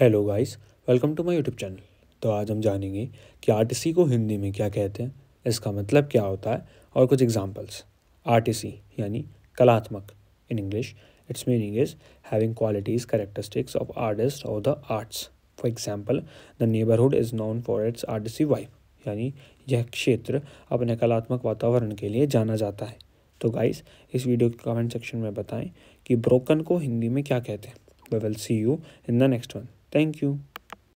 Hello guys welcome to my YouTube channel तो आज हम जानेंगे कि आर को हिंदी में क्या कहते हैं इसका मतलब क्या होता है और कुछ एग्जांपल्स आर यानी कलात्मक in English its meaning is having qualities characteristics of artist और the arts for example the neighbourhood is known for its artsy vibe यानी यह क्षेत्र अपने कलात्मक वातावरण के लिए जाना जाता है तो गाइस इस वीडियो के कमेंट सेक्शन में बताएं कि ब्रोकन को हिंदी में क्या कहते हैं we will see you in the next one Thank you.